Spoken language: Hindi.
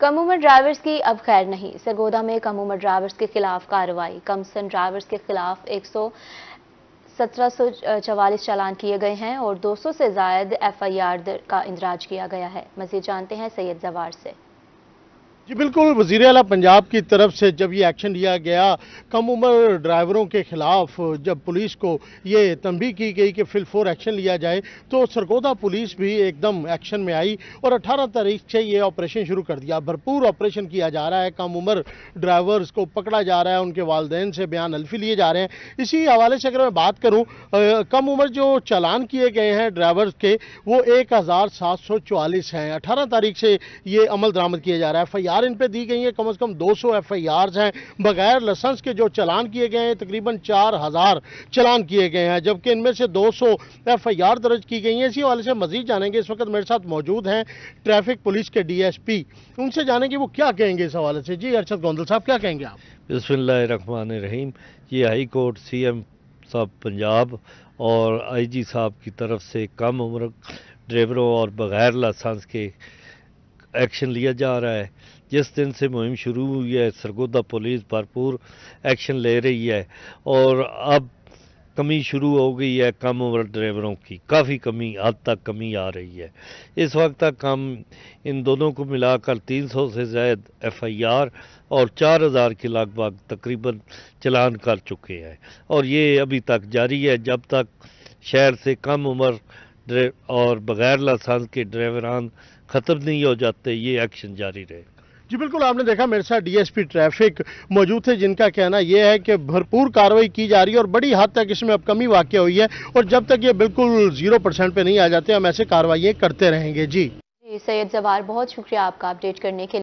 कम उम्र ड्राइवर्स की अब खैर नहीं सरगोदा में कम उम्र ड्राइवर्स के खिलाफ कार्रवाई कमसन ड्राइवर्स के खिलाफ एक सौ चालान किए गए हैं और 200 से जायद एफआईआर का इंदराज किया गया है मजीद जानते हैं सैयद जवार से जी बिल्कुल वजीर अला पंजाब की तरफ से जब ये एक्शन लिया गया कम उम्र ड्राइवरों के खिलाफ जब पुलिस को ये तंबी की गई कि फिलफोर एक्शन लिया जाए तो सरगोदा पुलिस भी एकदम एक्शन में आई और 18 तारीख से ये ऑपरेशन शुरू कर दिया भरपूर ऑपरेशन किया जा रहा है कम उम्र ड्राइवर्स को पकड़ा जा रहा है उनके वालदेन से बयान अल्फी लिए जा रहे हैं इसी हवाले से अगर मैं बात करूँ कम उम्र जो चालान किए गए हैं ड्राइवर्स के वो एक हैं अठारह तारीख से ये अमल दरामद किया जा रहा है एफआईआर इन पे दी गई है कम से कम 200 एफआईआर हैं बगैर लाइसेंस के जो चलान किए गए हैं तकरीबन 4000 चलान किए गए हैं जबकि इनमें से 200 एफ दर्ज की गई हैं इसी हवाले से मजीद जानेंगे इस वक्त मेरे साथ मौजूद हैं ट्रैफिक पुलिस के डी उनसे जानेंगे वो क्या कहेंगे इस हवाले से जी अरशद गोंदल साहब क्या कहेंगे आप बसमान रहीम ये हाई कोर्ट सी एम साहब पंजाब और आई जी साहब की तरफ से कम उम्र ड्राइवरों और बग़ैर लाइसेंस के एक्शन लिया जा रहा है जिस दिन से मुहिम शुरू हुई है सरगोदा पुलिस भरपूर एक्शन ले रही है और अब कमी शुरू हो गई है कम उम्र ड्राइवरों की काफ़ी कमी हद तक कमी आ रही है इस वक्त तक हम इन दोनों को मिलाकर 300 से ज़ायद एफआईआर और 4000 के लगभग तकरीबन चलान कर चुके हैं और ये अभी तक जारी है जब तक शहर से कम उम्र और बगैर लाइसेंस के ड्राइवरान ख़त्म नहीं हो जाते ये एक्शन जारी रहे जी बिल्कुल आपने देखा मेरे साथ डीएसपी ट्रैफिक मौजूद थे जिनका कहना यह है कि भरपूर कार्रवाई की जा रही है और बड़ी हद तक इसमें अब कमी वाक्य हुई है और जब तक ये बिल्कुल जीरो परसेंट पे नहीं आ जाते हम ऐसे कार्रवाई करते रहेंगे जी सैयद जवार बहुत शुक्रिया आपका अपडेट करने के लिए